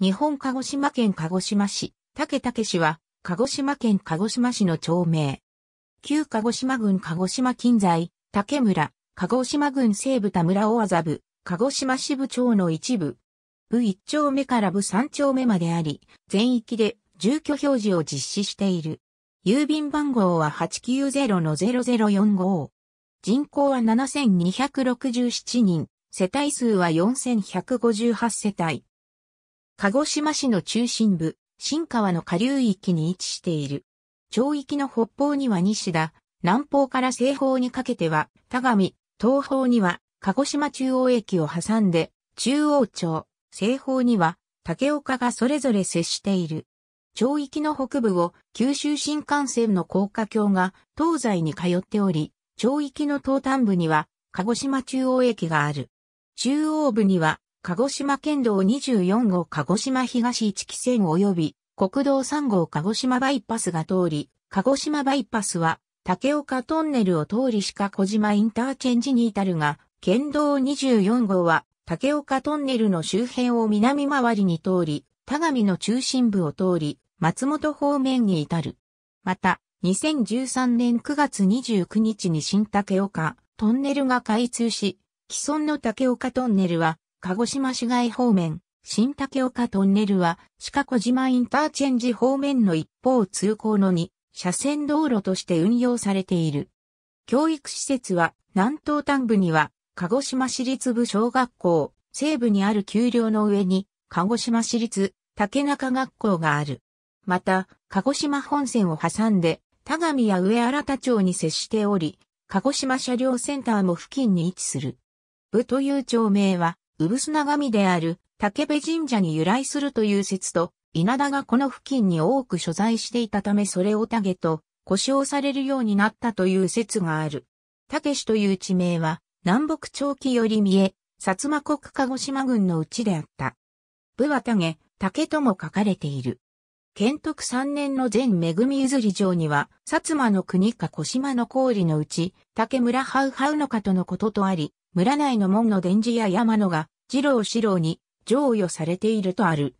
日本鹿児島県鹿児島市、竹竹市は、鹿児島県鹿児島市の町名。旧鹿児島郡鹿児島近在、竹村、鹿児島郡西部田村大麻部、鹿児島支部町の一部。部一丁目から部三丁目まであり、全域で住居表示を実施している。郵便番号は890-0045。人口は7267人、世帯数は4158世帯。鹿児島市の中心部、新川の下流域に位置している。町域の北方には西田、南方から西方にかけては、田上、東方には、鹿児島中央駅を挟んで、中央町、西方には、竹岡がそれぞれ接している。町域の北部を九州新幹線の高架橋が東西に通っており、町域の東端部には鹿児島中央駅がある。中央部には鹿児島県道24号鹿児島東一期線及び国道3号鹿児島バイパスが通り、鹿児島バイパスは竹岡トンネルを通り鹿児島インターチェンジに至るが、県道24号は竹岡トンネルの周辺を南回りに通り、田上の中心部を通り、松本方面に至る。また、2013年9月29日に新竹岡トンネルが開通し、既存の竹岡トンネルは鹿児島市街方面、新竹岡トンネルは、鹿児島インターチェンジ方面の一方通行の2、車線道路として運用されている。教育施設は、南東端部には、鹿児島市立部小学校、西部にある丘陵の上に、鹿児島市立竹中学校がある。また、鹿児島本線を挟んで、田上や上新田町に接しており、鹿児島車両センターも付近に位置する。部という町名は、うぶ産砂神である竹部神社に由来するという説と、稲田がこの付近に多く所在していたためそれをタゲと呼称されるようになったという説がある。竹氏という地名は南北長期より見え、薩摩国鹿児島郡のうちであった。部は竹、竹とも書かれている。建徳三年の前恵み譲り城には、薩摩の国か小島の氷のうち、竹村ハウハウのかとのこととあり、村内の門の伝寺や山野が、二郎四郎に譲与されているとある。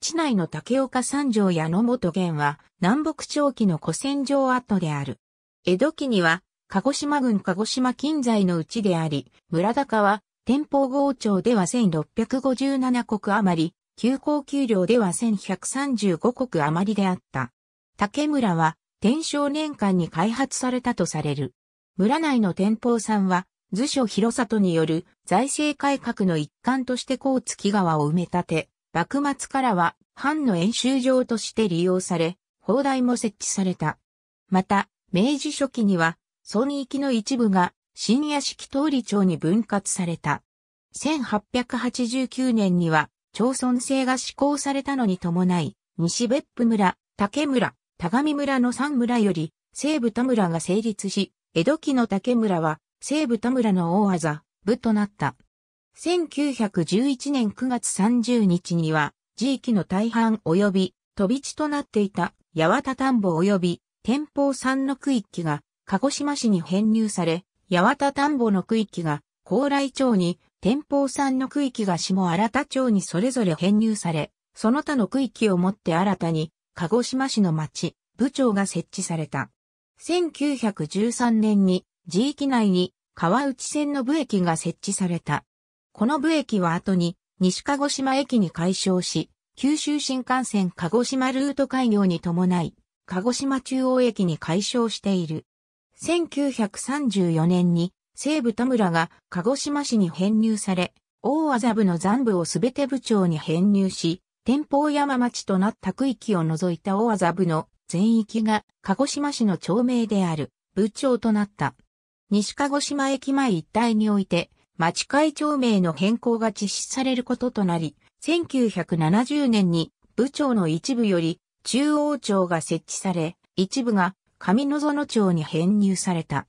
地内の竹岡三条や野本源は南北朝期の古戦場跡である。江戸期には鹿児島郡鹿児島近在のうちであり、村高は天保郷町では1657国余り、旧高給料では1135国余りであった。竹村は天正年間に開発されたとされる。村内の天保さんは図書広里による財政改革の一環として高月川を埋め立て、幕末からは藩の演習場として利用され、砲台も設置された。また、明治初期には、村域の一部が新屋敷通り町に分割された。1889年には、町村制が施行されたのに伴い、西別府村、竹村、田上村の3村より、西部田村が成立し、江戸期の竹村は、西部田村の大技、部となった。1911年9月30日には、地域の大半及び、飛び地となっていた八幡田んぼ及び天保山の区域が鹿児島市に編入され、八幡田んぼの区域が高麗町に、天保山の区域が下新田町にそれぞれ編入され、その他の区域をもって新たに、鹿児島市の町、部長が設置された。1913年に地域内に川内線の部駅が設置された。この部駅は後に西鹿児島駅に改称し、九州新幹線鹿児島ルート開業に伴い、鹿児島中央駅に改称している。1934年に西部田村が鹿児島市に編入され、大麻部の残部をすべて部長に編入し、天保山町となった区域を除いた大麻部の全域が鹿児島市の町名である部長となった。西鹿児島駅前一帯において、町会長名の変更が実施されることとなり、1970年に部長の一部より中央庁が設置され、一部が上野園町に編入された。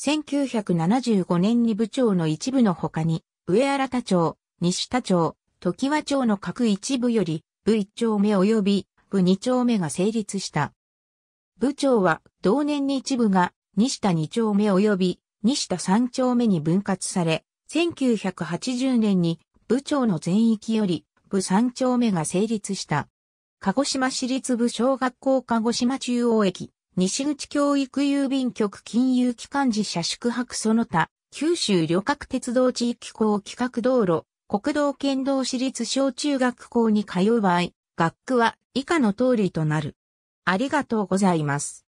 1975年に部長の一部の他に、上新田町、西田町、時和町の各一部より、部一丁目及び部二丁目が成立した。部長は同年に一部が西田2丁目及び西田3丁目に分割され、1980年に部長の全域より部3丁目が成立した。鹿児島市立部小学校鹿児島中央駅、西口教育郵便局金融機関自社宿泊その他、九州旅客鉄道地域校企画道路、国道県道市立小中学校に通う場合、学区は以下の通りとなる。ありがとうございます。